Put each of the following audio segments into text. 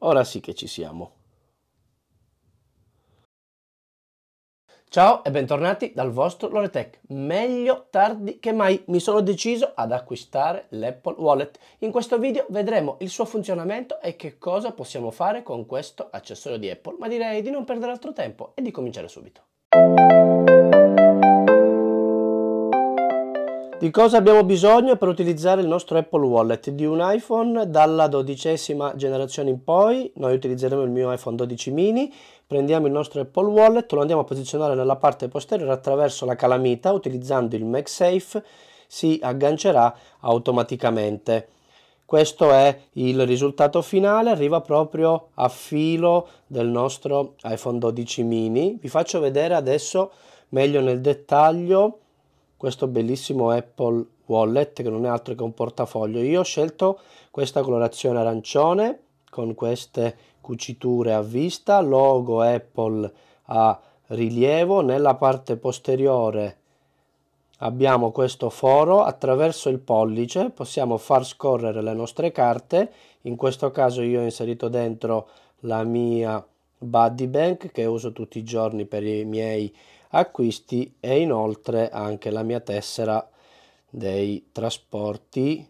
Ora sì che ci siamo. Ciao e bentornati dal vostro Loretech. Meglio tardi che mai mi sono deciso ad acquistare l'Apple Wallet. In questo video vedremo il suo funzionamento e che cosa possiamo fare con questo accessorio di Apple, ma direi di non perdere altro tempo e di cominciare subito. Di cosa abbiamo bisogno per utilizzare il nostro Apple Wallet? Di un iPhone dalla dodicesima generazione in poi, noi utilizzeremo il mio iPhone 12 mini, prendiamo il nostro Apple Wallet, lo andiamo a posizionare nella parte posteriore attraverso la calamita, utilizzando il MagSafe si aggancerà automaticamente. Questo è il risultato finale, arriva proprio a filo del nostro iPhone 12 mini. Vi faccio vedere adesso meglio nel dettaglio questo bellissimo Apple Wallet che non è altro che un portafoglio. Io ho scelto questa colorazione arancione con queste cuciture a vista, logo Apple a rilievo, nella parte posteriore abbiamo questo foro, attraverso il pollice possiamo far scorrere le nostre carte, in questo caso io ho inserito dentro la mia Buddy Bank che uso tutti i giorni per i miei acquisti e inoltre anche la mia tessera dei trasporti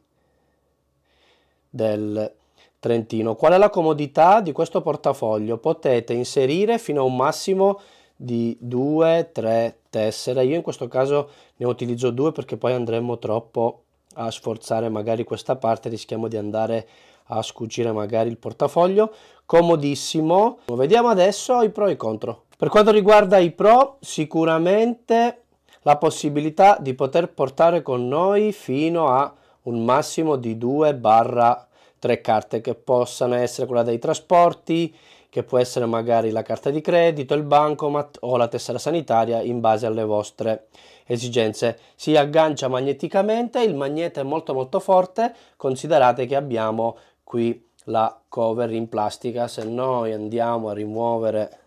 del Trentino. Qual è la comodità di questo portafoglio? Potete inserire fino a un massimo di 2-3 tessere. Io in questo caso ne utilizzo due perché poi andremo troppo a sforzare magari questa parte, rischiamo di andare a scucire magari il portafoglio. Comodissimo. Vediamo adesso i pro e i contro. Per quanto riguarda i pro, sicuramente la possibilità di poter portare con noi fino a un massimo di 2 barra 3 carte che possano essere quella dei trasporti, che può essere magari la carta di credito, il bancomat o la tessera sanitaria in base alle vostre esigenze. Si aggancia magneticamente, il magnete è molto molto forte, considerate che abbiamo qui la cover in plastica, se noi andiamo a rimuovere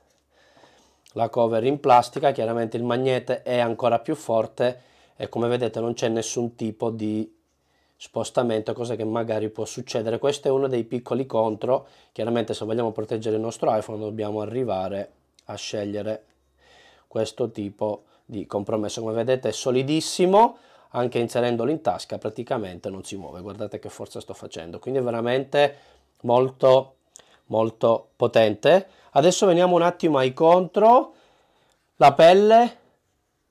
la cover in plastica, chiaramente il magnete è ancora più forte e come vedete non c'è nessun tipo di spostamento, cosa che magari può succedere. Questo è uno dei piccoli contro, chiaramente se vogliamo proteggere il nostro iPhone dobbiamo arrivare a scegliere questo tipo di compromesso. Come vedete è solidissimo, anche inserendolo in tasca praticamente non si muove, guardate che forza sto facendo, quindi è veramente molto molto potente. Adesso veniamo un attimo ai contro, la pelle,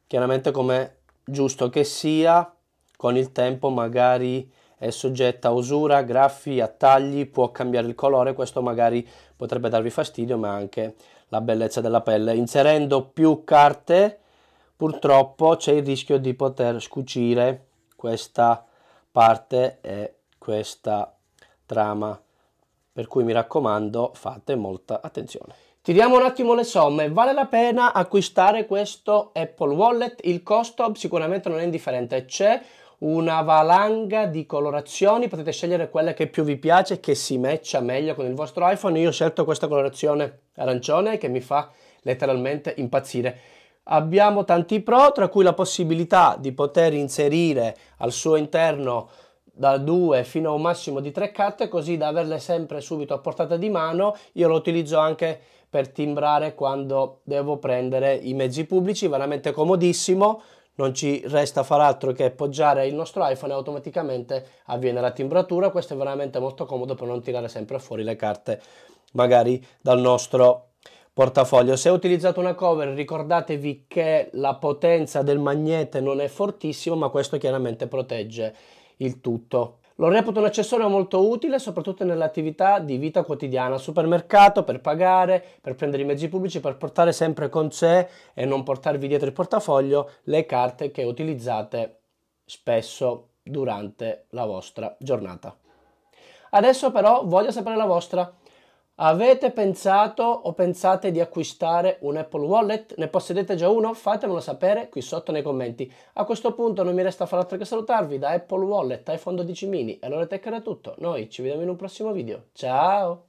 chiaramente come giusto che sia, con il tempo magari è soggetta a usura, graffi, a tagli, può cambiare il colore, questo magari potrebbe darvi fastidio, ma anche la bellezza della pelle. Inserendo più carte, purtroppo c'è il rischio di poter scucire questa parte e questa trama per cui mi raccomando, fate molta attenzione. Tiriamo un attimo le somme, vale la pena acquistare questo Apple Wallet? Il costo sicuramente non è indifferente, c'è una valanga di colorazioni, potete scegliere quella che più vi piace, che si matcha meglio con il vostro iPhone, io ho scelto questa colorazione arancione che mi fa letteralmente impazzire. Abbiamo tanti pro, tra cui la possibilità di poter inserire al suo interno da 2 fino a un massimo di 3 carte così da averle sempre subito a portata di mano io lo utilizzo anche per timbrare quando devo prendere i mezzi pubblici veramente comodissimo non ci resta far altro che appoggiare il nostro iPhone e automaticamente avviene la timbratura questo è veramente molto comodo per non tirare sempre fuori le carte magari dal nostro portafoglio. Se utilizzate una cover ricordatevi che la potenza del magnete non è fortissima ma questo chiaramente protegge il tutto. Lo reputo un accessorio molto utile soprattutto nell'attività di vita quotidiana, supermercato, per pagare, per prendere i mezzi pubblici, per portare sempre con sé e non portarvi dietro il portafoglio le carte che utilizzate spesso durante la vostra giornata. Adesso però voglio sapere la vostra. Avete pensato o pensate di acquistare un Apple Wallet? Ne possedete già uno? Fatemelo sapere qui sotto nei commenti. A questo punto non mi resta far altro che salutarvi da Apple Wallet, iPhone 12 mini e allora tech era tutto. Noi ci vediamo in un prossimo video. Ciao!